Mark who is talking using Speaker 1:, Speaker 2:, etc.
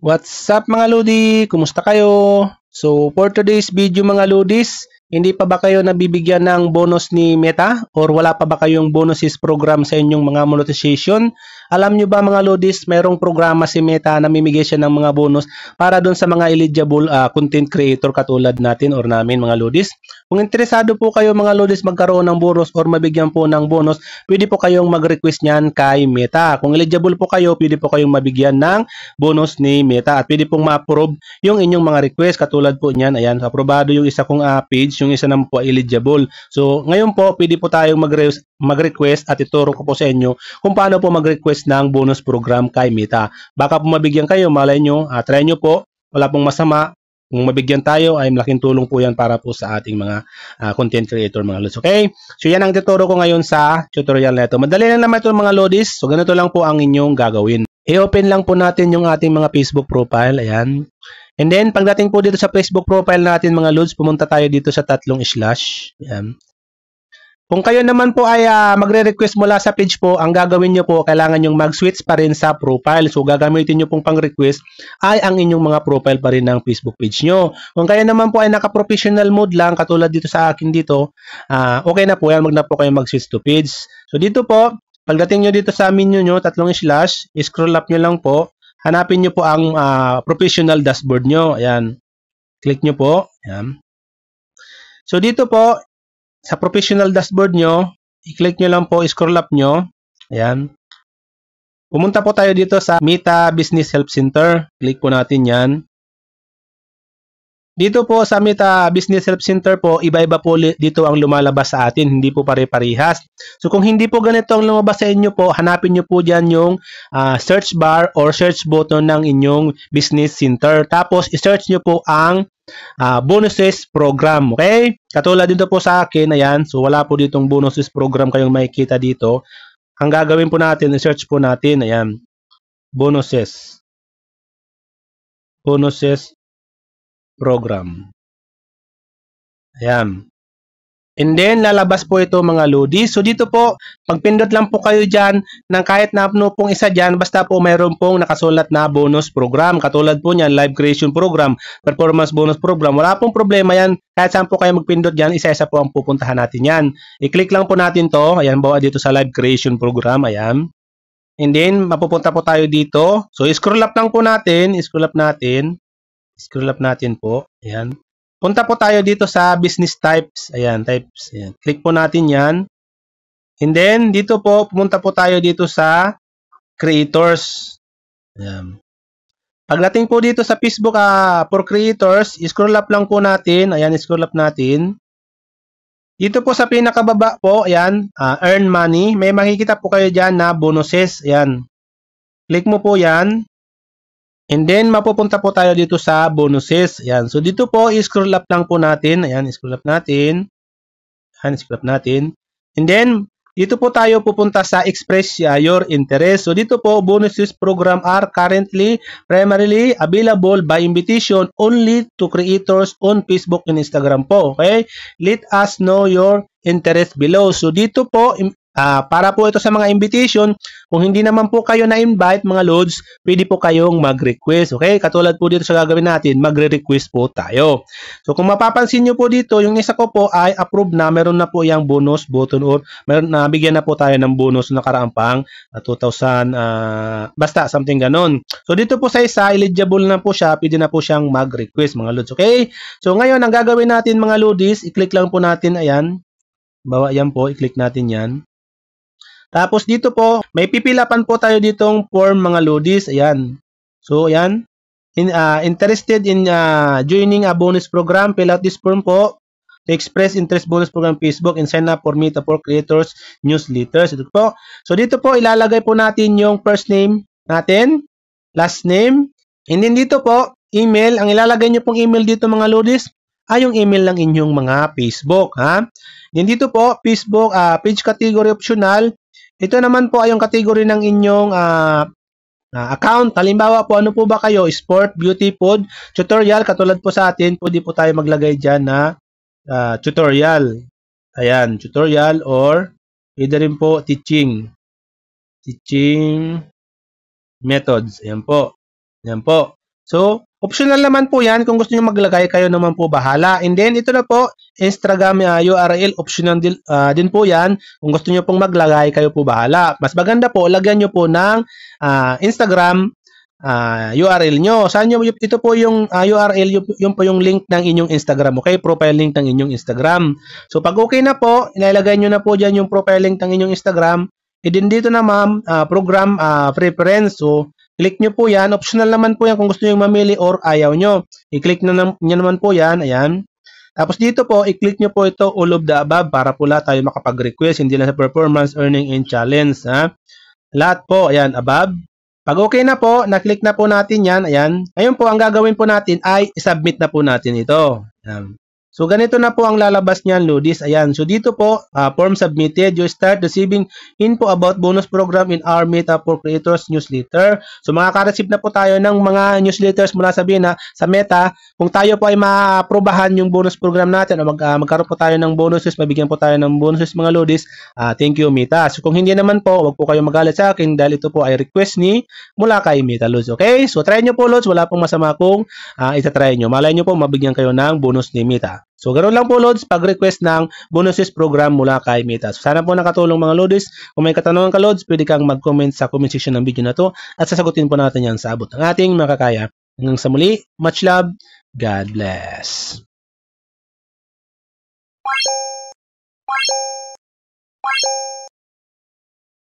Speaker 1: What's up mga Lodi? Kumusta kayo? So for today's video mga Lodis, hindi pa ba kayo nabibigyan ng bonus ni Meta or wala pa ba kayong bonuses program sa inyong mga monetization? Alam nyo ba mga Lodis, mayroong programa si Meta na mimigay siya ng mga bonus para doon sa mga eligible uh, content creator katulad natin or namin mga Lodis. Kung interesado po kayo mga Lodis magkaroon ng bonus or mabigyan po ng bonus, pwede po kayong mag-request niyan kay Meta. Kung eligible po kayo, pwede po kayong mabigyan ng bonus ni Meta at pwede pong ma-approve yung inyong mga request katulad po niyan. Ayan, aprobado yung isa kong uh, page yung isa naman po ay eligible. So ngayon po, pwede po tayong mag mag-request at ituro ko po sa inyo kung paano po mag-request ng bonus program kay Mita. Baka po mabigyan kayo, malay nyo, uh, try nyo po, wala pong masama, kung mabigyan tayo ay malaking tulong po yan para po sa ating mga uh, content creator mga lods. Okay? So yan ang tuturo ko ngayon sa tutorial na ito. Madali lang naman ito mga lodis. So ganito lang po ang inyong gagawin. I-open lang po natin yung ating mga Facebook profile. Ayan. And then, pagdating po dito sa Facebook profile natin mga Lods, pumunta tayo dito sa tatlong slash. Yan. Kung kayo naman po ay uh, magre-request mula sa page po, ang gagawin nyo po, kailangan yung mag-switch pa rin sa profile. So, gagamitin nyo pong pang-request ay ang inyong mga profile pa rin ng Facebook page nyo. Kung kayo naman po ay naka-professional mode lang, katulad dito sa akin dito, uh, okay na po yan, wag na po kayo mag-switch to page. So, dito po, pagdating nyo dito sa menu nyo, tatlong slash, scroll up nyo lang po, hanapin nyo po ang uh, professional dashboard nyo. Ayan. Click nyo po. Ayan. So, dito po, sa professional dashboard nyo, i-click nyo lang po, scroll up nyo. Ayan. Pumunta po tayo dito sa Meta Business Help Center. Click po natin yan. Dito po sa Meta ah, Business Help Center po, iba-iba po dito ang lumalabas sa atin, hindi po pare-parehas. So kung hindi po ganito ang lumabas sa inyo po, hanapin nyo po dyan yung uh, search bar or search button ng inyong business center. Tapos i-search nyo po ang uh, bonuses program. Okay? Katulad dito po sa akin, ayan. So wala po ditong bonuses program kayong makikita dito. Ang gagawin po natin, i-search po natin, ayan. Bonuses. Bonuses program. Ayan. And then, lalabas po ito mga Lodi. So, dito po, pagpindot lang po kayo dyan ng kahit na ano pong isa dyan, basta po mayroon pong nakasulat na bonus program. Katulad po niyan, live creation program, performance bonus program. Wala pong problema yan. Kahit saan po kayo magpindot dyan, isa-isa po ang pupuntahan natin yan. I-click lang po natin to. Ayan, bawa dito sa live creation program. Ayan. And then, mapupunta po tayo dito. So, scroll up lang po natin. Scroll up natin. Scroll up natin po. Ayan. Punta po tayo dito sa business types. Ayan, types. Ayan. Click po natin yan. And then, dito po, pumunta po tayo dito sa creators. Ayan. Pagdating po dito sa Facebook uh, for creators, scroll up lang po natin. Ayan, scroll up natin. Dito po sa pinakababa po, ayan, uh, earn money. May makikita po kayo dyan na bonuses. Ayan. Click mo po yan. And then, mapupunta po tayo dito sa bonuses. Ayan. So, dito po, scroll up lang po natin. Ayan, scroll up natin. Ayan, scroll up natin. And then, dito po tayo pupunta sa express uh, your interest. So, dito po, bonuses program are currently primarily available by invitation only to creators on Facebook and Instagram po. Okay? Let us know your interest below. So, dito po, Uh, para po ito sa mga invitation, kung hindi naman po kayo na-invite mga loads, pwede po kayong mag-request. Okay? Katulad po dito sa gagawin natin, magre-request po tayo. So kung mapapansin nyo po dito, yung isa ko po ay approved na. Meron na po yung bonus button or meron, nabigyan na po tayo ng bonus na karaang pang uh, 2,000, uh, basta something ganon. So dito po sa isa, eligible na po siya, pwede na po siyang mag-request mga loads. Okay? So ngayon, ang gagawin natin mga loads, i-click lang po natin, ayan. Bawa yan po, i-click natin yan. Tapos dito po, may pipilapan po tayo ditong form mga ludis. Ayan. So, ayan. In, uh, interested in uh, joining a bonus program, fill out this form po. express interest bonus program Facebook and sign up for Meet for Creators newsletters. Ito po. So, dito po, ilalagay po natin yung first name natin, last name, and then dito po, email. Ang ilalagay nyo pong email dito mga ludis, ay yung email lang inyong mga Facebook. Ha? Then dito po, Facebook uh, page category optional, ito naman po ay yung category ng inyong uh, uh, account. Halimbawa po, ano po ba kayo? Sport, beauty, food, tutorial. Katulad po sa atin, pwede po tayo maglagay dyan na uh, tutorial. Ayan, tutorial or pwede rin po teaching. Teaching methods. Ayan po. Ayan po. So, optional naman po yan. Kung gusto nyo maglagay, kayo naman po bahala. And then, ito na po, Instagram uh, ah, URL, optional din, uh, din po yan. Kung gusto nyo pong maglagay, kayo po bahala. Mas maganda po, lagyan nyo po ng uh, Instagram uh, URL nyo. Saan nyo, ito po yung uh, URL, yung, yung po yung link ng inyong Instagram, okay? Profile link ng inyong Instagram. So, pag okay na po, ilalagay nyo na po dyan yung profile link ng inyong Instagram. E din dito na ma'am, uh, program uh, preference. So, Click nyo po yan. Optional naman po yan kung gusto nyo mamili or ayaw nyo. I-click na nyo naman po yan. Ayan. Tapos dito po, i-click nyo po ito all of the above para po lahat tayo makapag-request. Hindi lang sa performance, earning, and challenge. Ha? Lahat po, ayan, above. Pag okay na po, na-click na po natin yan. Ayan. Ngayon po, ang gagawin po natin ay submit na po natin ito. Ayan. So ganito na po ang lalabas niyan Ludis. Ayan. So dito po, uh, form submitted, you start receiving info about bonus program in our Meta for Creators newsletter. So makaka-receive na po tayo ng mga newsletters mula sa Bina sa Meta. Kung tayo po ay maprobahan yung bonus program natin o mag, uh, magkaroon po tayo ng bonuses, mabigyan po tayo ng bonuses mga Ludis. Uh, thank you Meta. So kung hindi naman po, wag po kayo magalit sa akin dahil ito po ay request ni mula kay Meta Ludis. Okay? So try nyo po Ludis. Wala pong masama kung uh, itatry nyo. Malay nyo po, mabigyan kayo ng bonus ni Meta. So, ganoon lang po, Lods, pag-request ng bonuses program mula kay Meta. So, sana po nakatulong mga Lods. Kung may katanungan ka, Lods, pwede kang mag-comment sa comment section ng video na to at sasagutin po natin yan sa abot ng ating makakaya. Hanggang sa muli, much love, God bless.